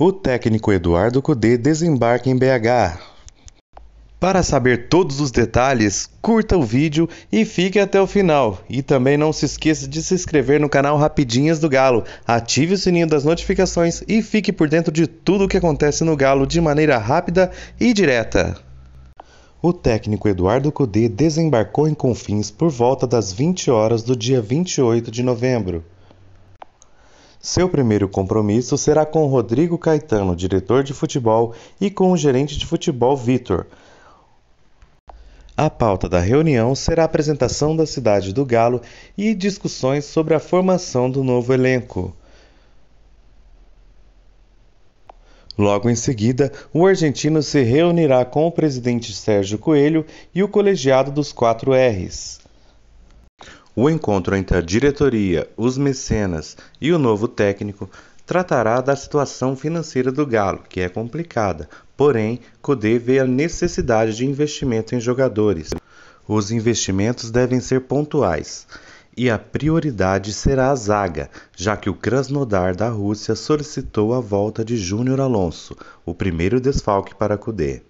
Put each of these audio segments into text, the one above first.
o técnico Eduardo Cudê desembarca em BH. Para saber todos os detalhes, curta o vídeo e fique até o final. E também não se esqueça de se inscrever no canal Rapidinhas do Galo, ative o sininho das notificações e fique por dentro de tudo o que acontece no Galo de maneira rápida e direta. O técnico Eduardo Cudê desembarcou em Confins por volta das 20 horas do dia 28 de novembro. Seu primeiro compromisso será com Rodrigo Caetano, diretor de futebol, e com o gerente de futebol Vitor. A pauta da reunião será a apresentação da cidade do Galo e discussões sobre a formação do novo elenco. Logo em seguida, o argentino se reunirá com o presidente Sérgio Coelho e o colegiado dos 4 R's. O encontro entre a diretoria, os mecenas e o novo técnico tratará da situação financeira do Galo, que é complicada, porém, Cudê vê a necessidade de investimento em jogadores. Os investimentos devem ser pontuais e a prioridade será a zaga, já que o Krasnodar da Rússia solicitou a volta de Júnior Alonso, o primeiro desfalque para Cudê.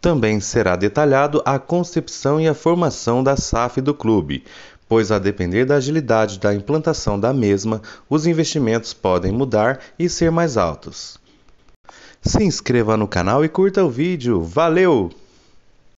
Também será detalhado a concepção e a formação da SAF do clube, pois a depender da agilidade da implantação da mesma, os investimentos podem mudar e ser mais altos. Se inscreva no canal e curta o vídeo. Valeu!